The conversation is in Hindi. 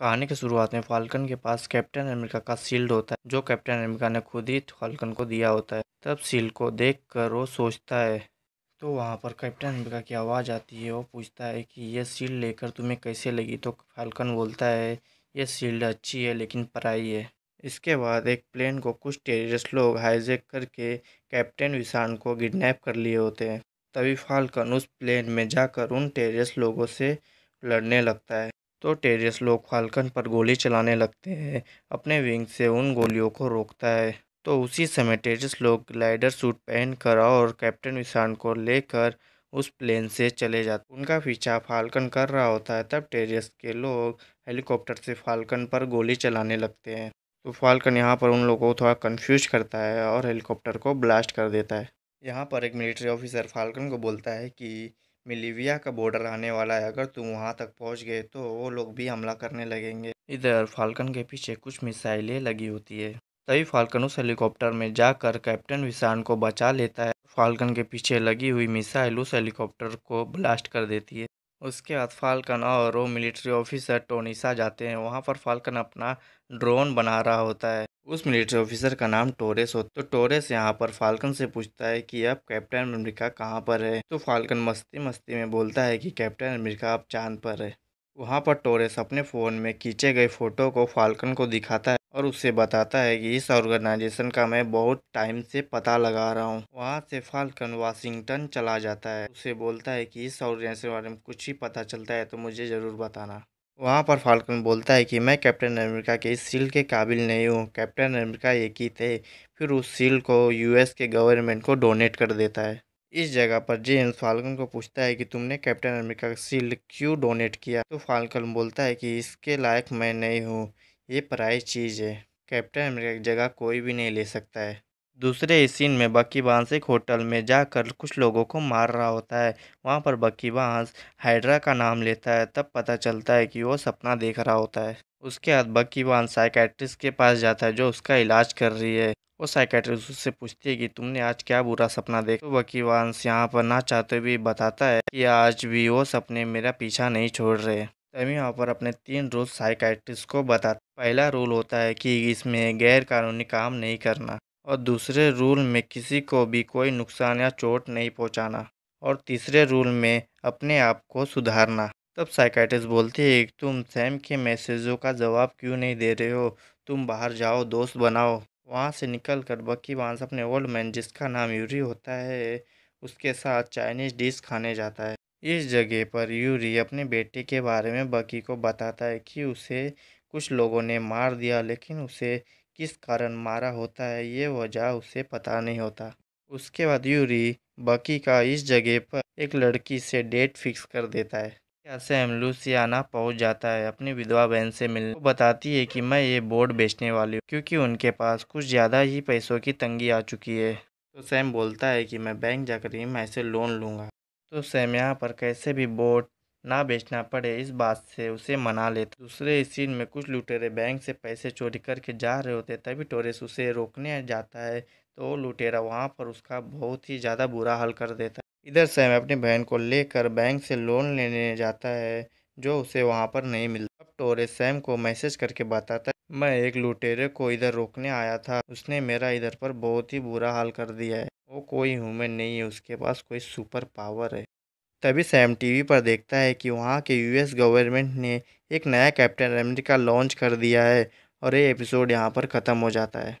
कहानी की शुरुआत में फाल्कन के पास कैप्टन अमेरिका का शील्ड होता है जो कैप्टन अमेरिका ने खुद ही फाल्कन को दिया होता है तब शील्ड को देख कर वो सोचता है तो वहाँ पर कैप्टन अमेरिका की आवाज़ आती है वो पूछता है कि यह शील्ड लेकर तुम्हें कैसे लगी तो फाल्कन बोलता है ये शील्ड अच्छी है लेकिन पराई है इसके बाद एक प्लेन को कुछ टेररिस्ट लोग हाईजेक करके कैप्टन विशान को किडनैप कर लिए होते हैं तभी फाल्कन उस प्लेन में जाकर उन टेररिस्ट लोगों से लड़ने लगता है तो टेरियस लोग फाल्कन पर गोली चलाने लगते हैं अपने विंग से उन गोलियों को रोकता है तो उसी समय टेरियस लोग ग्लाइडर सूट पहनकर और कैप्टन विशान को लेकर उस प्लेन से चले जाते उनका पीछा फाल्कन कर रहा होता है तब टेरियस के लोग हेलीकॉप्टर से फाल्कन पर गोली चलाने लगते हैं तो फाल्कन यहाँ पर उन लोगों को थोड़ा कन्फ्यूज करता है और हेलीकॉप्टर को ब्लास्ट कर देता है यहाँ पर एक मिलिट्री ऑफिसर फाल्कन को बोलता है कि मिलीविया का बॉर्डर आने वाला है अगर तुम वहाँ तक पहुँच गए तो वो लोग भी हमला करने लगेंगे इधर फाल्कन के पीछे कुछ मिसाइलें लगी होती है तभी फाल्कन उस हेलीकॉप्टर में जाकर कैप्टन विशान को बचा लेता है फाल्कन के पीछे लगी हुई मिसाइल उस हेलीकॉप्टर को ब्लास्ट कर देती है उसके बाद फाल्कन और वो मिलिट्री ऑफिसर टोनिसा जाते हैं वहाँ पर फाल्कन अपना ड्रोन बना रहा होता है उस मिलिट्री ऑफिसर का नाम टोरेस हो तो टोरेस यहाँ पर फाल्कन से पूछता है कि अब कैप्टन अमेरिका कहाँ पर है तो फाल्कन मस्ती मस्ती में बोलता है कि कैप्टन अमेरिका अब चांद पर है वहाँ पर टोरेस अपने फ़ोन में खींचे गए फ़ोटो को फाल्कन को दिखाता है और उससे बताता है कि इस ऑर्गेनाइजेशन का मैं बहुत टाइम से पता लगा रहा हूँ वहाँ से फाल्कन वाशिंगटन चला जाता है उसे बोलता है कि इस ऑर्गेनाइजेशन के बारे में कुछ ही पता चलता है तो मुझे ज़रूर बताना वहाँ पर फाल्कन बोलता है कि मैं कैप्टन अमेरिका के इस सील के काबिल नहीं हूँ कैप्टन अमेरिका एक ही थे फिर उस सील को यूएस के गवर्नमेंट को डोनेट कर देता है इस जगह पर जेम्स फाल्कन को पूछता है कि तुमने कैप्टन अमेरिका का सील क्यों डोनेट किया तो फाल्कन बोलता है कि इसके लायक मैं नहीं हूँ ये पराई चीज़ है कैप्टन अमेरिका की जगह कोई भी नहीं ले सकता है दूसरे ही सीन में बक्की बांस एक होटल में जाकर कुछ लोगों को मार रहा होता है वहाँ पर बक्की बांस हाइड्रा का नाम लेता है तब पता चलता है कि वो सपना देख रहा होता है उसके बाद बक्की बांस साइकेट्रिस्ट के पास जाता है जो उसका इलाज कर रही है वो साइकेट्रिस्ट उससे पूछती है कि तुमने आज क्या बुरा सपना देखा तो बक्की बांस यहाँ पर ना चाहते हुए बताता है कि आज भी वो सपने मेरा पीछा नहीं छोड़ रहे तभी यहाँ पर अपने तीन रूल साइकेट्रिस्ट को बताता पहला रूल होता है कि इसमें गैर कानूनी काम नहीं करना और दूसरे रूल में किसी को भी कोई नुकसान या चोट नहीं पहुंचाना और तीसरे रूल में अपने आप को सुधारना तब साइकाइटिस्ट बोलती है तुम सैम के मैसेजों का जवाब क्यों नहीं दे रहे हो तुम बाहर जाओ दोस्त बनाओ वहाँ से निकल कर बक्की बांस अपने ओल्ड मैन जिसका नाम यूरी होता है उसके साथ चाइनीज डिश खाने जाता है इस जगह पर यूरी अपने बेटे के बारे में बकी को बताता है कि उसे कुछ लोगों ने मार दिया लेकिन उसे किस कारण मारा होता है ये वजह उसे पता नहीं होता उसके बाद यूरी बकी का इस जगह पर एक लड़की से डेट फिक्स कर देता है सैम लूसियाना पहुंच जाता है अपनी विधवा बहन से मिलने वो बताती है कि मैं ये बोर्ड बेचने वाली हूँ क्योंकि उनके पास कुछ ज़्यादा ही पैसों की तंगी आ चुकी है तो सैम बोलता है कि मैं बैंक जाकर ही मैं ऐसे लोन लूँगा तो सैम यहाँ पर कैसे भी बोर्ड ना बेचना पड़े इस बात से उसे मना लेता दूसरे सीन में कुछ लुटेरे बैंक से पैसे चोरी करके जा रहे होते तभी टोरेस उसे रोकने जाता है तो लुटेरा वहाँ पर उसका बहुत ही ज़्यादा बुरा हाल कर देता है इधर सैम अपनी बहन को लेकर बैंक से लोन लेने जाता है जो उसे वहाँ पर नहीं मिलता अब टोरेस सैम को मैसेज करके बताता है मैं एक लुटेरे को इधर रोकने आया था उसने मेरा इधर पर बहुत ही बुरा हाल कर दिया है वो कोई ह्यूमन नहीं है उसके पास कोई सुपर पावर है तभी सैम टीवी पर देखता है कि वहाँ के यूएस गवर्नमेंट ने एक नया कैप्टन अमेरिका लॉन्च कर दिया है और ये एपिसोड यहाँ पर ख़त्म हो जाता है